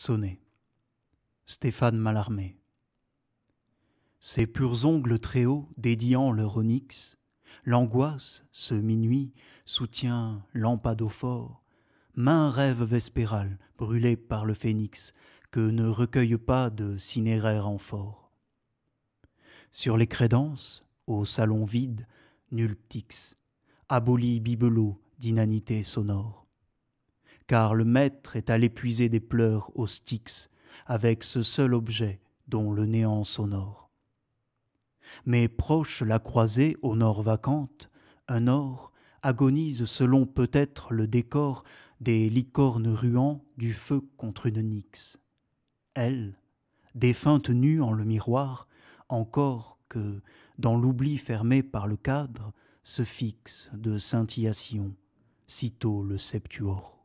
Sonner. Stéphane Malarmé Ses purs ongles très hauts dédiant leur onyx, l'angoisse, ce minuit, soutient lampadophore, main rêve vespéral brûlé par le phénix, que ne recueille pas de cinéraire fort. Sur les crédences, au salon vide, nul p'tix. aboli bibelot d'inanité sonore car le maître est à puiser des pleurs aux Styx avec ce seul objet dont le néant sonore. Mais proche la croisée au nord vacante, un or agonise selon peut-être le décor des licornes ruant du feu contre une nyx. Elle, défunte nue en le miroir, encore que, dans l'oubli fermé par le cadre, se fixe de scintillation, sitôt le septuor.